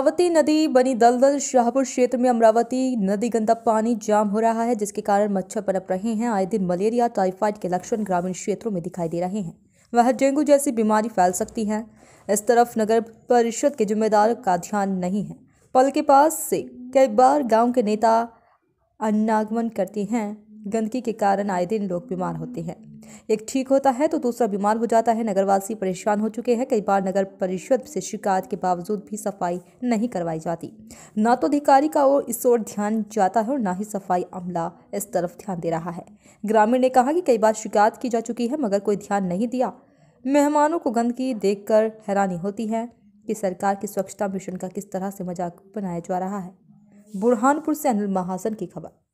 अमरावती नदी बनी दलदल शाहपुर क्षेत्र में अमरावती नदी गंदा पानी जाम हो रहा है जिसके कारण मच्छर पनप रहे हैं आए दिन मलेरिया टाइफाइड के लक्षण ग्रामीण क्षेत्रों में दिखाई दे रहे हैं वह डेंगू जैसी बीमारी फैल सकती है इस तरफ नगर परिषद के जिम्मेदार का ध्यान नहीं है पल के पास से कई बार गाँव के नेता अन्नागमन करते हैं गंदगी के कारण आए दिन लोग बीमार होते हैं एक ठीक होता है तो दूसरा बीमार हो जाता है नगरवासी परेशान हो चुके हैं कई बार नगर परिषद से शिकायत के बावजूद भी सफाई नहीं करवाई जाती ना तो अधिकारी का और इस ओर ध्यान जाता है और ना ही सफाई अमला इस तरफ ध्यान दे रहा है ग्रामीण ने कहा कि कई बार शिकायत की जा चुकी है मगर कोई ध्यान नहीं दिया मेहमानों को गंदगी देख हैरानी होती है कि सरकार की स्वच्छता मिशन का किस तरह से मजाक बनाया जा रहा है बुरहानपुर से अनिल महासन की खबर